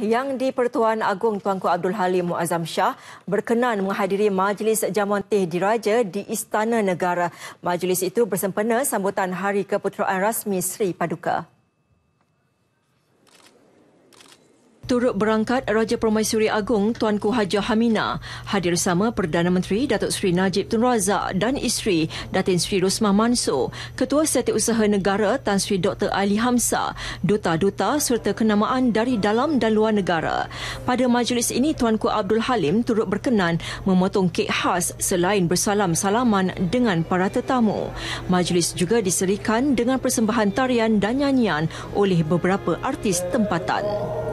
yang di Pertuan Agong Tuanku Abdul Halim Muazzam Shah berkenan menghadiri Majlis Jamuan Teh Diraja di Istana Negara. Majlis itu bersempena sambutan Hari Keputeraan Rasmi Sri Paduka. turut berangkat Raja Permaisuri Agong Tuanku Haji Hamina hadir sama Perdana Menteri Datuk Seri Najib Tun Razak dan isteri Datin Seri Rosmah Manso Ketua Setiausaha Negara Tan Sri Dr. Ali Hamsa, duta-duta serta kenamaan dari dalam dan luar negara. Pada majlis ini Tuanku Abdul Halim turut berkenan memotong kek khas selain bersalam salaman dengan para tetamu. Majlis juga diserikan dengan persembahan tarian dan nyanyian oleh beberapa artis tempatan.